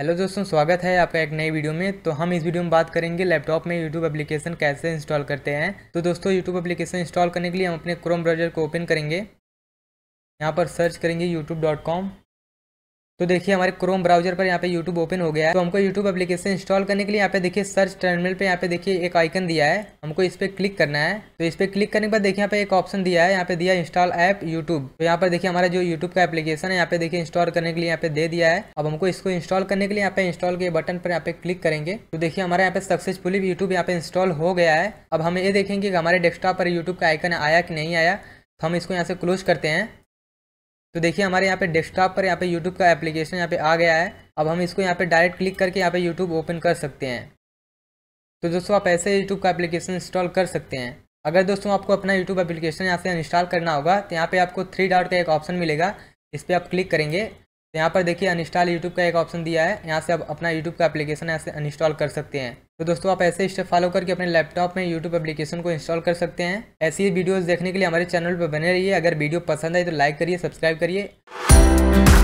hello दोस्तों स्वागत है आपका एक नई वीडियो में तो हम इस वीडियो में बात करेंगे लैपटॉप में यूट्यूब एप्लीकेशन कैसे इंस्टॉल करते हैं तो दोस्तों यूट्यूब एप्लीकेशन इंस्टॉल करने के लिए हम अपने क्रोम ब्राउजर को ओपन करेंगे यहाँ पर सर्च करेंगे यूट्यूब डॉट कॉम तो देखिए हमारे क्रोम ब्राउजर पर यहाँ पे यूट्यूब ओपन हो गया है तो हमको यूट्यूब एप्लीकेशन इंस्टॉल करने के लिए यहाँ पे देखिए सर्च टर्मिनल पे यहाँ पे देखिए एक आइकन दिया है हमको इस पर क्लिक करना है तो इस पर क्लिक करने के बाद देखिए यहाँ पे एक ऑप्शन दिया है यहाँ पे दिया इंस्टॉल ऐप यूट्यूब तो यहाँ पर देखिए हमारा जो यूट्यूब का एप्लीकेशन है यहाँ पे देखिए इंस्टॉल करने के लिए यहाँ पे दे दिया है अब हमको इसको इंस्टॉल करने के लिए यहाँ पे इंस्टॉल के बटन पर यहाँ पे क्लिक करेंगे तो देखिए हमारे यहाँ पे सक्सेसफुली यूट्यूब यहाँ पे इंस्टॉल हो गया है अब हम ये देखेंगे कि हमारे डेस्कटॉप पर यूट्यूब का आइकन आया कि नहीं आया तो हम इसको यहाँ से क्लोज करते हैं तो देखिए हमारे यहाँ पे डेस्कटॉप पर यहाँ पे यूट्यूब का एप्लीकेशन यहाँ पे आ गया है अब हम इसको यहाँ पे डायरेक्ट क्लिक करके यहाँ पे यूट्यूब ओपन कर सकते हैं तो दोस्तों आप ऐसे यूट्यूब का एप्लीकेशन इंस्टॉल कर सकते हैं अगर दोस्तों आपको अपना यूट्यूब एप्लीकेशन यहाँ से इंस्टॉल करना होगा तो यहाँ पर आपको थ्री डॉट का एक ऑप्शन मिलेगा इस पर आप क्लिक करेंगे यहाँ पर देखिए अनइंस्टॉल यूट्यूब का एक ऑप्शन दिया है यहाँ से आप अपना यूट्यूब का एप्लीकेशन ऐसे अनइंस्टॉल कर सकते हैं तो दोस्तों आप ऐसे स्टेप फॉलो करके अपने लैपटॉप में यूट्यूब एप्लीकेशन को इंस्टॉल कर सकते हैं ऐसी ही वीडियोज़ देखने के लिए हमारे चैनल पर बने रहिए अगर वीडियो पसंद आए तो लाइक करिए सब्सक्राइब करिए